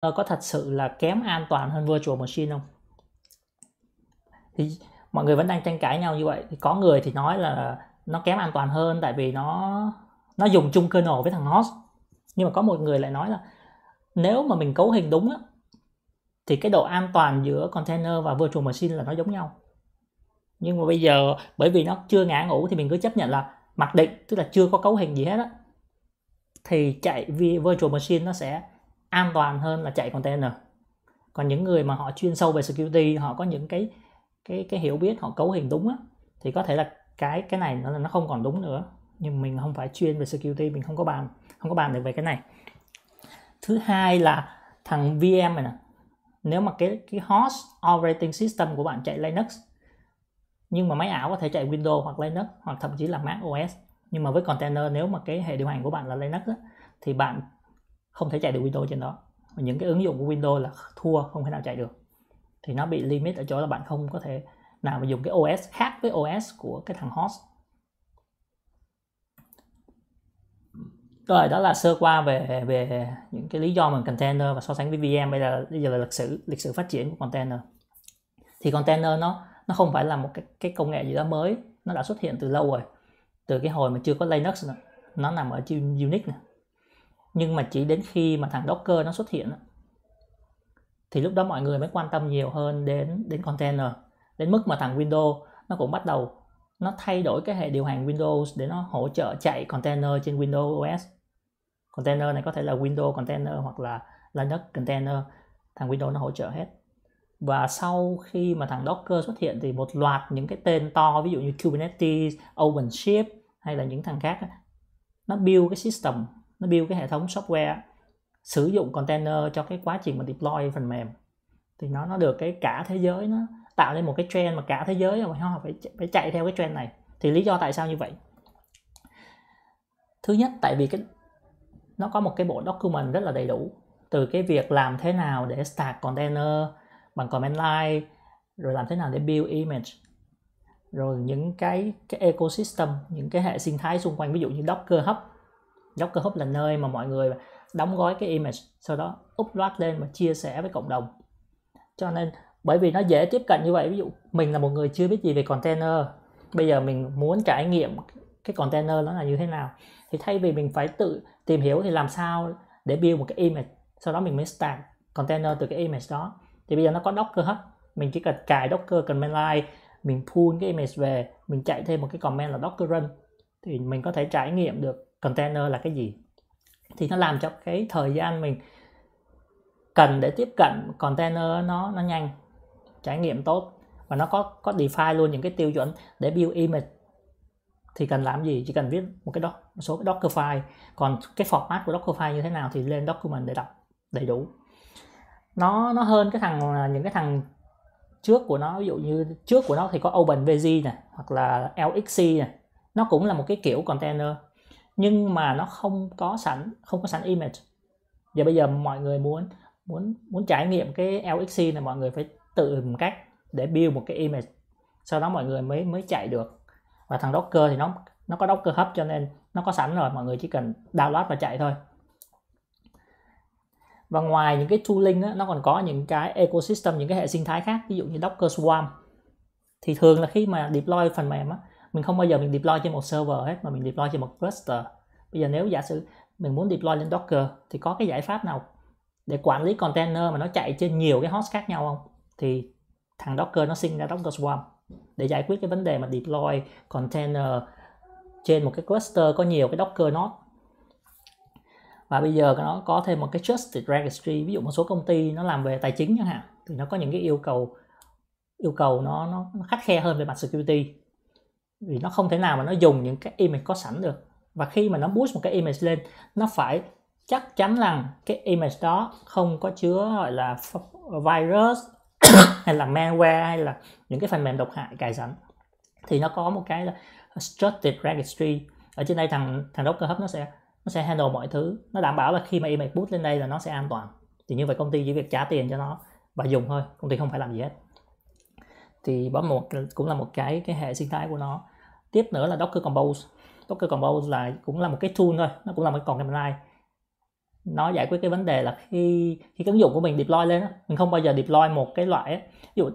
Ờ, có thật sự là kém an toàn hơn virtual machine không thì mọi người vẫn đang tranh cãi nhau như vậy thì có người thì nói là nó kém an toàn hơn tại vì nó nó dùng chung kernel với thằng host nhưng mà có một người lại nói là nếu mà mình cấu hình đúng á thì cái độ an toàn giữa container và virtual machine là nó giống nhau nhưng mà bây giờ bởi vì nó chưa ngã ngủ thì mình cứ chấp nhận là mặc định tức là chưa có cấu hình gì hết á thì chạy virtual machine nó sẽ an toàn hơn là chạy container còn những người mà họ chuyên sâu về security họ có những cái cái cái hiểu biết họ cấu hình đúng á thì có thể là cái cái này nó là nó không còn đúng nữa nhưng mình không phải chuyên về security mình không có bàn không có bàn được về cái này thứ hai là thằng VM này nè nếu mà cái cái host operating system của bạn chạy Linux nhưng mà máy ảo có thể chạy Windows hoặc Linux hoặc thậm chí là Mac OS nhưng mà với container nếu mà cái hệ điều hành của bạn là Linux á, thì bạn không thể chạy được Windows trên đó và những cái ứng dụng của Windows là thua không thể nào chạy được thì nó bị limit ở chỗ là bạn không có thể nào mà dùng cái OS khác với OS của cái thằng host rồi đó là sơ qua về về những cái lý do mà container và so sánh với VM bây giờ bây giờ là lịch sử lịch sử phát triển của container thì container nó nó không phải là một cái, cái công nghệ gì đó mới nó đã xuất hiện từ lâu rồi từ cái hồi mà chưa có Linux nữa nó nằm ở Unix này nhưng mà chỉ đến khi mà thằng Docker nó xuất hiện thì lúc đó mọi người mới quan tâm nhiều hơn đến đến container đến mức mà thằng Windows nó cũng bắt đầu nó thay đổi cái hệ điều hành Windows để nó hỗ trợ chạy container trên Windows OS container này có thể là Windows container hoặc là Linux container thằng Windows nó hỗ trợ hết và sau khi mà thằng Docker xuất hiện thì một loạt những cái tên to ví dụ như Kubernetes, OpenShift hay là những thằng khác nó build cái system nó build cái hệ thống software sử dụng container cho cái quá trình mà deploy phần mềm thì nó nó được cái cả thế giới nó tạo nên một cái trend mà cả thế giới mà họ phải phải chạy theo cái trend này thì lý do tại sao như vậy thứ nhất tại vì cái nó có một cái bộ document rất là đầy đủ từ cái việc làm thế nào để start container bằng command line rồi làm thế nào để build image rồi những cái, cái ecosystem những cái hệ sinh thái xung quanh ví dụ như Docker Hub Docker Hub là nơi mà mọi người đóng gói cái image sau đó upload lên và chia sẻ với cộng đồng cho nên bởi vì nó dễ tiếp cận như vậy ví dụ mình là một người chưa biết gì về container bây giờ mình muốn trải nghiệm cái container nó là như thế nào thì thay vì mình phải tự tìm hiểu thì làm sao để build một cái image sau đó mình mới start container từ cái image đó thì bây giờ nó có docker hết mình chỉ cần cài docker command line mình pull cái image về mình chạy thêm một cái comment là docker run thì mình có thể trải nghiệm được container là cái gì thì nó làm cho cái thời gian mình cần để tiếp cận container nó nó nhanh trải nghiệm tốt và nó có có define luôn những cái tiêu chuẩn để build image thì cần làm gì chỉ cần viết một cái đó một số cái docker file còn cái format của docker file như thế nào thì lên document để đọc đầy đủ nó nó hơn cái thằng những cái thằng trước của nó ví dụ như trước của nó thì có OpenVG này hoặc là LXC này nó cũng là một cái kiểu container nhưng mà nó không có sẵn không có sẵn image và bây giờ mọi người muốn muốn muốn trải nghiệm cái LXC này mọi người phải tự một cách để build một cái image sau đó mọi người mới mới chạy được và thằng Docker thì nó nó có Docker Hub cho nên nó có sẵn rồi mọi người chỉ cần download và chạy thôi và ngoài những cái tooling đó, nó còn có những cái ecosystem những cái hệ sinh thái khác ví dụ như Docker Swarm thì thường là khi mà deploy phần mềm á, mình không bao giờ mình deploy trên một server hết mà mình deploy trên một cluster bây giờ nếu giả sử mình muốn deploy lên docker thì có cái giải pháp nào để quản lý container mà nó chạy trên nhiều cái host khác nhau không thì thằng docker nó sinh ra docker swarm để giải quyết cái vấn đề mà deploy container trên một cái cluster có nhiều cái docker node và bây giờ nó có thêm một cái trusted registry ví dụ một số công ty nó làm về tài chính chẳng hạn thì nó có những cái yêu cầu yêu cầu nó nó khắt khe hơn về mặt security vì nó không thể nào mà nó dùng những cái image có sẵn được và khi mà nó boost một cái image lên nó phải chắc chắn rằng cái image đó không có chứa gọi là virus hay là malware hay là những cái phần mềm độc hại cài sẵn thì nó có một cái là trusted registry ở trên đây thằng thằng Docker Hub nó sẽ nó sẽ handle mọi thứ nó đảm bảo là khi mà image boot lên đây là nó sẽ an toàn thì như vậy công ty chỉ việc trả tiền cho nó và dùng thôi công ty không phải làm gì hết thì bấm một cũng là một cái cái hệ sinh thái của nó tiếp nữa là Docker Compose Docker Compose là cũng là một cái tool thôi nó cũng là một cái container nó giải quyết cái vấn đề là khi khi ứng dụng của mình deploy lên mình không bao giờ deploy một cái loại ví dụ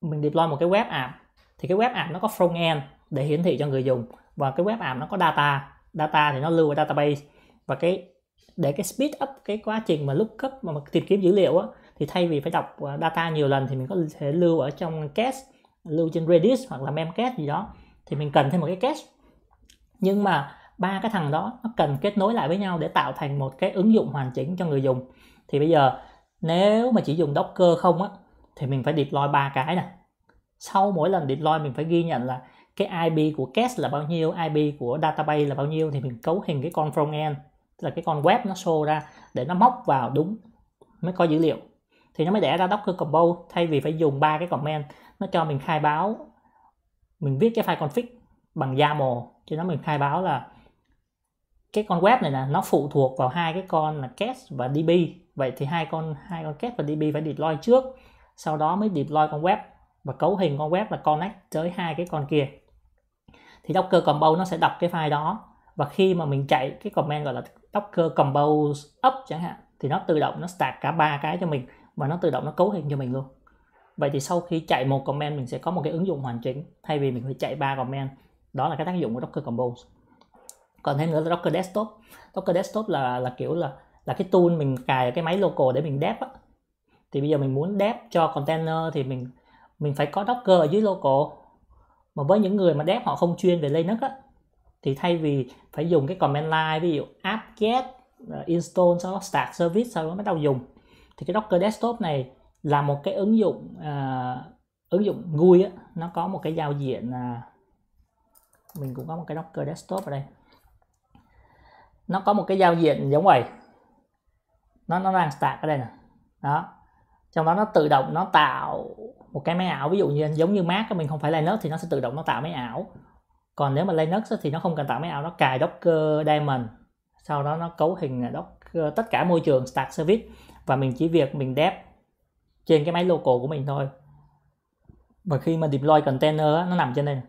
mình deploy một cái web app thì cái web app nó có front end để hiển thị cho người dùng và cái web app nó có data data thì nó lưu ở database và cái để cái speed up cái quá trình mà lookup mà, tìm kiếm dữ liệu á, thì thay vì phải đọc à, data nhiều lần thì mình có thể lưu ở trong cache lưu trên Redis hoặc là memcache gì đó thì mình cần thêm một cái cache nhưng mà ba cái thằng đó nó cần kết nối lại với nhau để tạo thành một cái ứng dụng hoàn chỉnh cho người dùng thì bây giờ nếu mà chỉ dùng docker không á thì mình phải deploy ba cái này sau mỗi lần deploy mình phải ghi nhận là cái IP của cache là bao nhiêu, IP của database là bao nhiêu thì mình cấu hình cái con front end là cái con web nó show ra để nó móc vào đúng mới có dữ liệu thì nó mới đẻ ra Docker Compose thay vì phải dùng ba cái comment nó cho mình khai báo mình viết cái file config bằng YAML thì nó mình khai báo là cái con web này là nó phụ thuộc vào hai cái con là cat và db vậy thì hai con hai con cat và db phải deploy trước sau đó mới deploy con web và cấu hình con web là connect tới hai cái con kia thì docker compose nó sẽ đọc cái file đó và khi mà mình chạy cái command gọi là docker compose up chẳng hạn thì nó tự động nó start cả ba cái cho mình và nó tự động nó cấu hình cho mình luôn vậy thì sau khi chạy một comment mình sẽ có một cái ứng dụng hoàn chỉnh thay vì mình phải chạy ba comment đó là cái tác dụng của Docker Compose còn thêm nữa là Docker Desktop Docker Desktop là là kiểu là là cái tool mình cài cái máy local để mình dev á thì bây giờ mình muốn dev cho container thì mình mình phải có Docker ở dưới local mà với những người mà dev họ không chuyên về Linux á thì thay vì phải dùng cái command line ví dụ apt get ờ, install sau đó start service sau đó mới đầu dùng thì cái Docker Desktop này là một cái ứng dụng à, ứng dụng GUI á, nó có một cái giao diện à, mình cũng có một cái Docker desktop ở đây nó có một cái giao diện giống vậy nó nó đang start ở đây nè đó trong đó nó tự động nó tạo một cái máy ảo ví dụ như giống như Mac mình không phải Linux thì nó sẽ tự động nó tạo máy ảo còn nếu mà Linux thì nó không cần tạo máy ảo nó cài Docker daemon sau đó nó cấu hình à, Docker tất cả môi trường start Service và mình chỉ việc mình dép trên cái máy local của mình thôi và khi mà deploy container á, nó nằm trên đây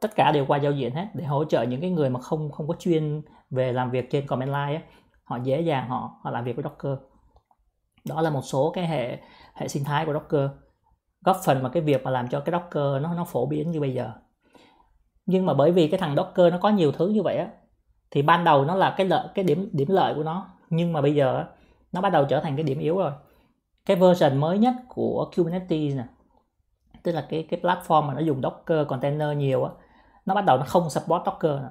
tất cả đều qua giao diện hết để hỗ trợ những cái người mà không không có chuyên về làm việc trên command line á, họ dễ dàng họ họ làm việc với docker đó là một số cái hệ hệ sinh thái của docker góp phần vào cái việc mà làm cho cái docker nó nó phổ biến như bây giờ nhưng mà bởi vì cái thằng docker nó có nhiều thứ như vậy á thì ban đầu nó là cái lợi cái điểm điểm lợi của nó nhưng mà bây giờ nó bắt đầu trở thành cái điểm yếu rồi cái version mới nhất của Kubernetes nè tức là cái cái platform mà nó dùng Docker container nhiều á nó bắt đầu nó không support Docker nè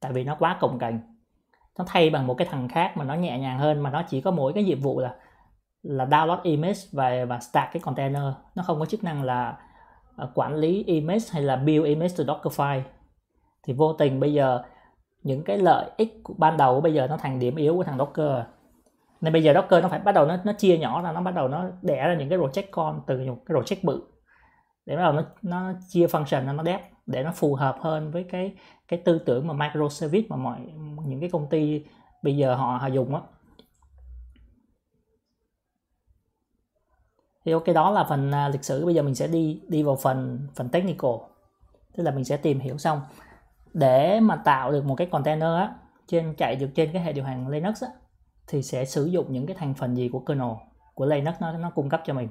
tại vì nó quá cồng cành nó thay bằng một cái thằng khác mà nó nhẹ nhàng hơn mà nó chỉ có mỗi cái nhiệm vụ là là download image và và start cái container nó không có chức năng là à, quản lý image hay là build image từ Dockerfile thì vô tình bây giờ những cái lợi ích ban đầu bây giờ nó thành điểm yếu của thằng Docker nên bây giờ Docker nó phải bắt đầu nó nó chia nhỏ ra nó bắt đầu nó đẻ ra những cái project con từ những cái project bự để bắt đầu nó, nó chia function ra nó đép để nó phù hợp hơn với cái cái tư tưởng mà microservice mà mọi những cái công ty bây giờ họ họ dùng á thì ok đó là phần à, lịch sử bây giờ mình sẽ đi đi vào phần phần technical tức là mình sẽ tìm hiểu xong để mà tạo được một cái container á trên chạy được trên cái hệ điều hành Linux á, thì sẽ sử dụng những cái thành phần gì của kernel của Linux nó nó cung cấp cho mình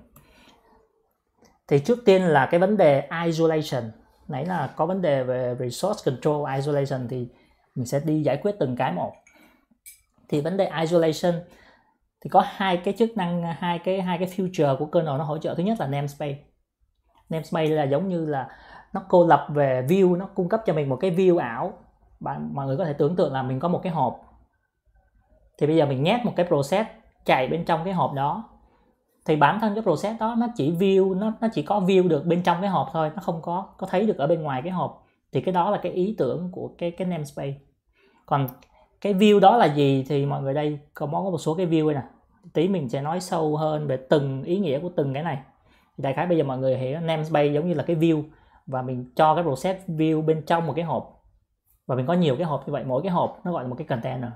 thì trước tiên là cái vấn đề isolation nãy là có vấn đề về resource control isolation thì mình sẽ đi giải quyết từng cái một thì vấn đề isolation thì có hai cái chức năng hai cái hai cái future của kernel nó hỗ trợ thứ nhất là namespace namespace là giống như là nó cô lập về view nó cung cấp cho mình một cái view ảo bạn mọi người có thể tưởng tượng là mình có một cái hộp thì bây giờ mình nhét một cái process chạy bên trong cái hộp đó thì bản thân cái process đó nó chỉ view nó nó chỉ có view được bên trong cái hộp thôi nó không có có thấy được ở bên ngoài cái hộp thì cái đó là cái ý tưởng của cái cái namespace còn cái view đó là gì thì mọi người đây có món có một số cái view đây nè tí mình sẽ nói sâu hơn về từng ý nghĩa của từng cái này đại khái bây giờ mọi người hiểu namespace giống như là cái view và mình cho cái process view bên trong một cái hộp và mình có nhiều cái hộp như vậy mỗi cái hộp nó gọi là một cái container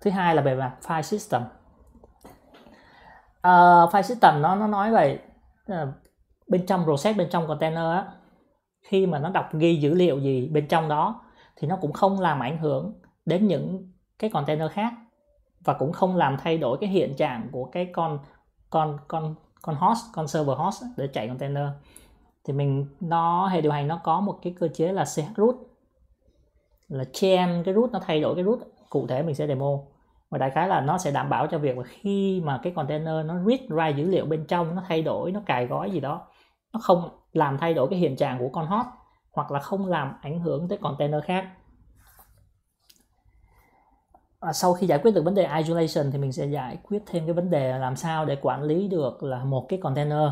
thứ hai là về mặt file system uh, file system nó nó nói về uh, bên trong process bên trong container á khi mà nó đọc ghi dữ liệu gì bên trong đó thì nó cũng không làm ảnh hưởng đến những cái container khác và cũng không làm thay đổi cái hiện trạng của cái con con con con host con server host để chạy container thì mình nó hệ điều hành nó có một cái cơ chế là ch root là chain cái root nó thay đổi cái root cụ thể mình sẽ demo và đại khái là nó sẽ đảm bảo cho việc mà khi mà cái container nó read write dữ liệu bên trong nó thay đổi nó cài gói gì đó nó không làm thay đổi cái hiện trạng của con hot hoặc là không làm ảnh hưởng tới container khác à, sau khi giải quyết được vấn đề isolation thì mình sẽ giải quyết thêm cái vấn đề làm sao để quản lý được là một cái container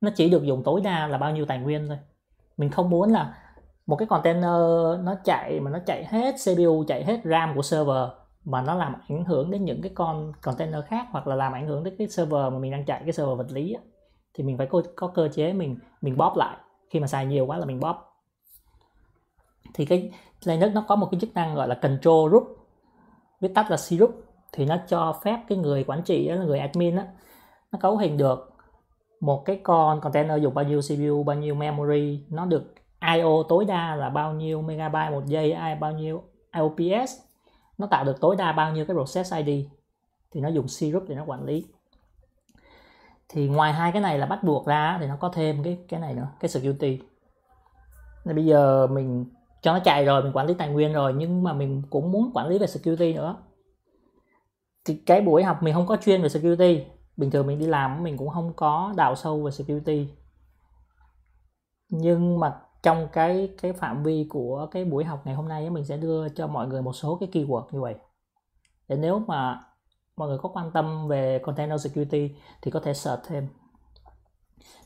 nó chỉ được dùng tối đa là bao nhiêu tài nguyên thôi mình không muốn là một cái container nó chạy mà nó chạy hết CPU chạy hết RAM của server mà nó làm ảnh hưởng đến những cái con container khác hoặc là làm ảnh hưởng đến cái server mà mình đang chạy cái server vật lý á, thì mình phải có, có cơ chế mình mình bóp lại khi mà xài nhiều quá là mình bóp thì cái Linux nó có một cái chức năng gọi là control group viết tắt là C group thì nó cho phép cái người quản trị là người admin á, nó cấu hình được một cái con container dùng bao nhiêu CPU bao nhiêu memory nó được I/O tối đa là bao nhiêu megabyte một giây ai bao nhiêu IOPS nó tạo được tối đa bao nhiêu cái process ID thì nó dùng syrup để nó quản lý thì ngoài hai cái này là bắt buộc ra thì nó có thêm cái cái này nữa cái security nên bây giờ mình cho nó chạy rồi mình quản lý tài nguyên rồi nhưng mà mình cũng muốn quản lý về security nữa thì cái buổi học mình không có chuyên về security bình thường mình đi làm mình cũng không có đào sâu về security nhưng mà trong cái cái phạm vi của cái buổi học ngày hôm nay ấy, mình sẽ đưa cho mọi người một số cái keyword như vậy để nếu mà mọi người có quan tâm về container security thì có thể search thêm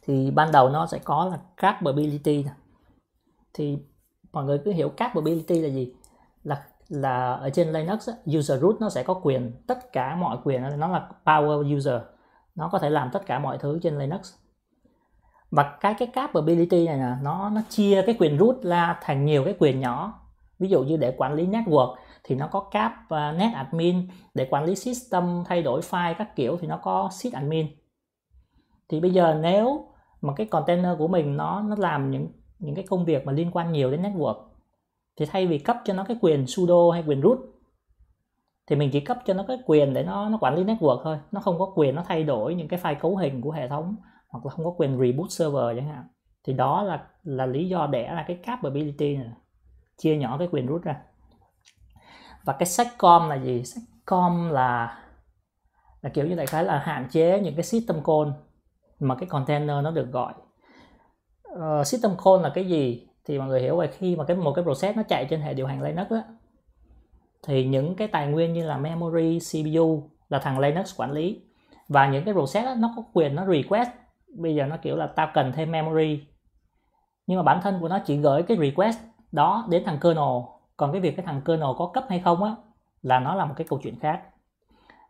thì ban đầu nó sẽ có là capability thì mọi người cứ hiểu capability là gì là là ở trên Linux user root nó sẽ có quyền tất cả mọi quyền nó là power user nó có thể làm tất cả mọi thứ trên Linux và cái cái capability này là nó nó chia cái quyền root ra thành nhiều cái quyền nhỏ ví dụ như để quản lý network thì nó có cap và net admin để quản lý system thay đổi file các kiểu thì nó có sys admin thì bây giờ nếu mà cái container của mình nó nó làm những những cái công việc mà liên quan nhiều đến network thì thay vì cấp cho nó cái quyền sudo hay quyền root thì mình chỉ cấp cho nó cái quyền để nó nó quản lý network thôi nó không có quyền nó thay đổi những cái file cấu hình của hệ thống hoặc là không có quyền reboot server chẳng hạn thì đó là là lý do đẻ ra cái capability này chia nhỏ cái quyền root ra và cái setcom là gì setcom là là kiểu như đại khái là hạn chế những cái system call mà cái container nó được gọi uh, system call là cái gì thì mọi người hiểu là khi mà cái một cái process nó chạy trên hệ điều hành Linux á thì những cái tài nguyên như là memory, CPU là thằng Linux quản lý và những cái process đó, nó có quyền nó request bây giờ nó kiểu là tao cần thêm memory nhưng mà bản thân của nó chỉ gửi cái request đó đến thằng kernel còn cái việc cái thằng kernel có cấp hay không á là nó là một cái câu chuyện khác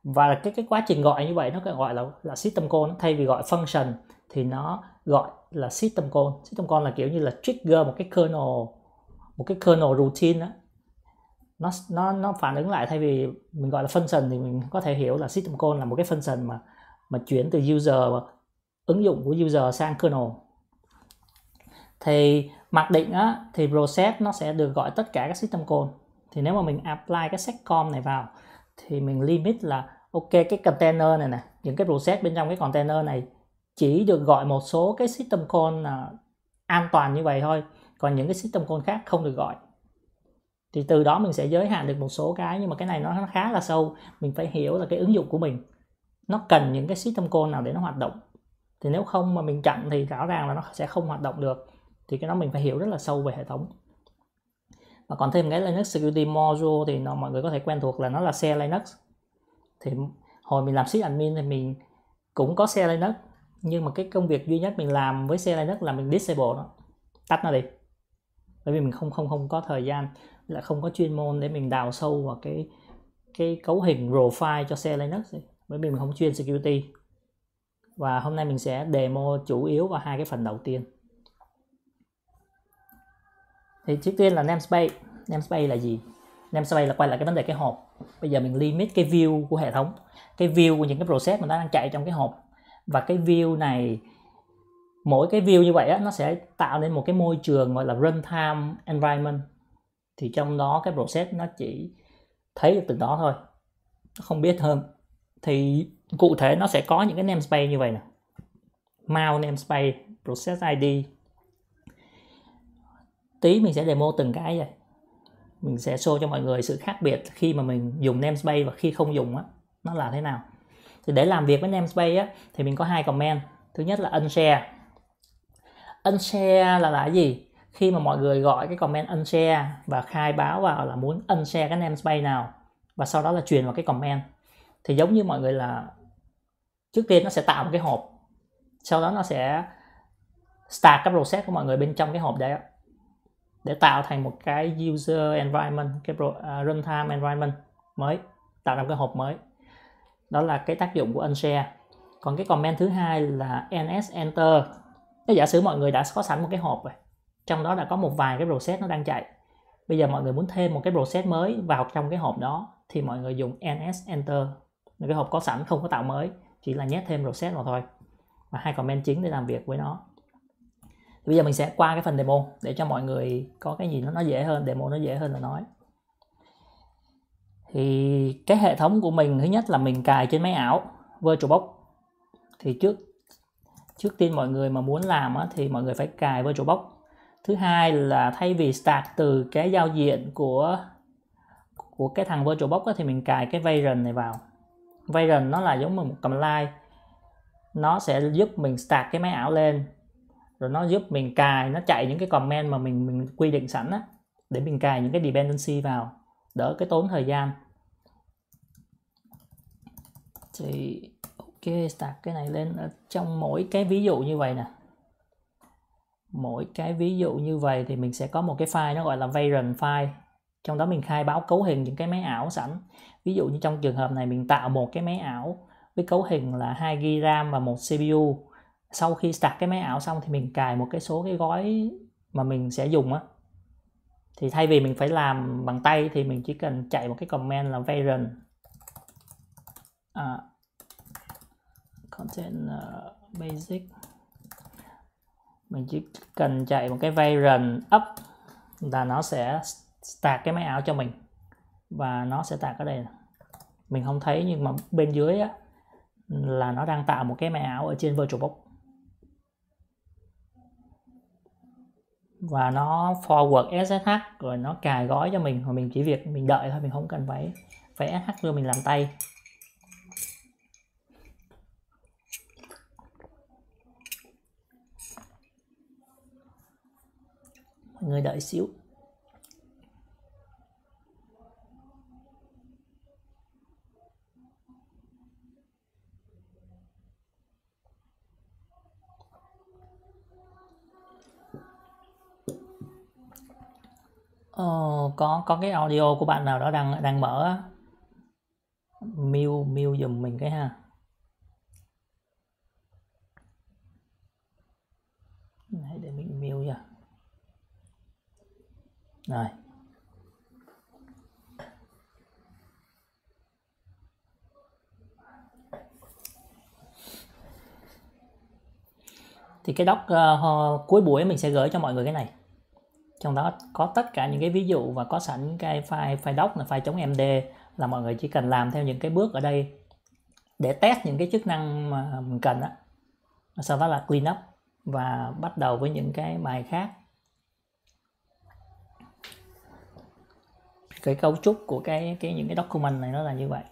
và cái cái quá trình gọi như vậy nó gọi là là system call thay vì gọi function thì nó gọi là system call system call là kiểu như là trigger một cái kernel một cái kernel routine á nó nó nó phản ứng lại thay vì mình gọi là function thì mình có thể hiểu là system call là một cái function mà mà chuyển từ user ứng dụng của user sang kernel thì mặc định á, thì process nó sẽ được gọi tất cả các system call thì nếu mà mình apply cái setcom này vào thì mình limit là ok cái container này nè những cái process bên trong cái container này chỉ được gọi một số cái system call là an toàn như vậy thôi còn những cái system call khác không được gọi thì từ đó mình sẽ giới hạn được một số cái nhưng mà cái này nó khá là sâu mình phải hiểu là cái ứng dụng của mình nó cần những cái system call nào để nó hoạt động thì nếu không mà mình chặn thì rõ ràng là nó sẽ không hoạt động được thì cái đó mình phải hiểu rất là sâu về hệ thống và còn thêm cái Linux Security Module thì nó mọi người có thể quen thuộc là nó là xe Linux thì hồi mình làm sysadmin thì mình cũng có xe Linux nhưng mà cái công việc duy nhất mình làm với xe Linux là mình disable nó tắt nó đi bởi vì mình không không không có thời gian là không có chuyên môn để mình đào sâu vào cái cái cấu hình profile cho xe Linux bởi vì mình không chuyên security và hôm nay mình sẽ demo chủ yếu vào hai cái phần đầu tiên thì trước tiên là namespace namespace là gì namespace là quay lại cái vấn đề cái hộp bây giờ mình limit cái view của hệ thống cái view của những cái process mà nó đang chạy trong cái hộp và cái view này mỗi cái view như vậy á, nó sẽ tạo nên một cái môi trường gọi là runtime environment thì trong đó cái process nó chỉ thấy được từng đó thôi nó không biết hơn thì cụ thể nó sẽ có những cái namespace như vậy nè mount namespace process id tí mình sẽ demo từng cái vậy mình sẽ show cho mọi người sự khác biệt khi mà mình dùng namespace và khi không dùng á nó là thế nào thì để làm việc với namespace á thì mình có hai comment thứ nhất là unshare unshare là là gì khi mà mọi người gọi cái comment unshare và khai báo vào là muốn unshare cái namespace nào và sau đó là truyền vào cái comment thì giống như mọi người là trước tiên nó sẽ tạo một cái hộp sau đó nó sẽ start các process của mọi người bên trong cái hộp đấy để tạo thành một cái user environment cái pro, uh, runtime environment mới tạo ra một cái hộp mới đó là cái tác dụng của unshare còn cái comment thứ hai là ns enter nếu giả sử mọi người đã có sẵn một cái hộp rồi trong đó đã có một vài cái process nó đang chạy bây giờ mọi người muốn thêm một cái process mới vào trong cái hộp đó thì mọi người dùng ns enter cái hộp có sẵn không có tạo mới chỉ là nhét thêm reset vào thôi và hai comment chính để làm việc với nó thì bây giờ mình sẽ qua cái phần demo để cho mọi người có cái gì nó nó dễ hơn demo nó dễ hơn là nói thì cái hệ thống của mình thứ nhất là mình cài trên máy ảo VirtualBox thì trước trước tiên mọi người mà muốn làm á, thì mọi người phải cài VirtualBox thứ hai là thay vì start từ cái giao diện của của cái thằng VirtualBox á, thì mình cài cái variant này vào Vagrant nó là giống như một command line, nó sẽ giúp mình start cái máy ảo lên rồi nó giúp mình cài nó chạy những cái comment mà mình mình quy định sẵn á để mình cài những cái dependency vào đỡ cái tốn thời gian thì ok start cái này lên trong mỗi cái ví dụ như vậy nè mỗi cái ví dụ như vậy thì mình sẽ có một cái file nó gọi là variant file trong đó mình khai báo cấu hình những cái máy ảo sẵn ví dụ như trong trường hợp này mình tạo một cái máy ảo với cấu hình là 2 GB RAM và một CPU sau khi start cái máy ảo xong thì mình cài một cái số cái gói mà mình sẽ dùng á thì thay vì mình phải làm bằng tay thì mình chỉ cần chạy một cái comment là version à, content uh, basic mình chỉ cần chạy một cái version up là nó sẽ tag cái máy ảo cho mình và nó sẽ tag ở đây mình không thấy nhưng mà bên dưới á, là nó đang tạo một cái máy ảo ở trên VirtualBox và nó forward SSH rồi nó cài gói cho mình rồi mình chỉ việc mình đợi thôi mình không cần phải phải SSH luôn mình làm tay mọi người đợi xíu Ờ, có có cái audio của bạn nào đó đang đang mở á. Mute mute giùm mình cái ha. Đấy, để mình mute nha. Rồi. Thì cái doc uh, cuối buổi mình sẽ gửi cho mọi người cái này trong đó có tất cả những cái ví dụ và có sẵn những cái file file doc là file chống md là mọi người chỉ cần làm theo những cái bước ở đây để test những cái chức năng mà mình cần á sau đó là clean up và bắt đầu với những cái bài khác cái cấu trúc của cái cái những cái document này nó là như vậy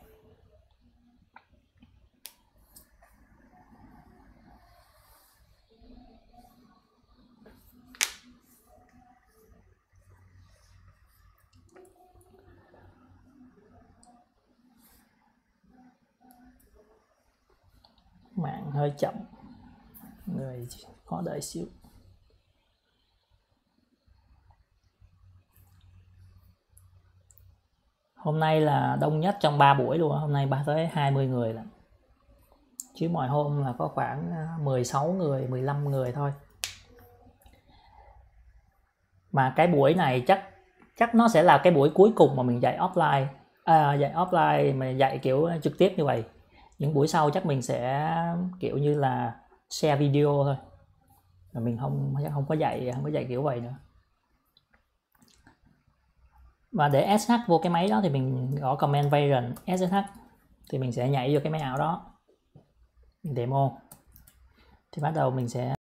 hơi chậm người khó đợi xíu hôm nay là đông nhất trong 3 buổi luôn hôm nay ba tới 20 người là chứ mọi hôm là có khoảng 16 à, người 15 người thôi mà cái buổi này chắc chắc nó sẽ là cái buổi cuối cùng mà mình dạy offline à, dạy offline mà dạy kiểu trực tiếp như vậy những buổi sau chắc mình sẽ kiểu như là share video thôi mà mình không chắc không có dạy không có dạy kiểu vậy nữa và để SH vô cái máy đó thì mình gõ command version SH thì mình sẽ nhảy vô cái máy ảo đó demo thì bắt đầu mình sẽ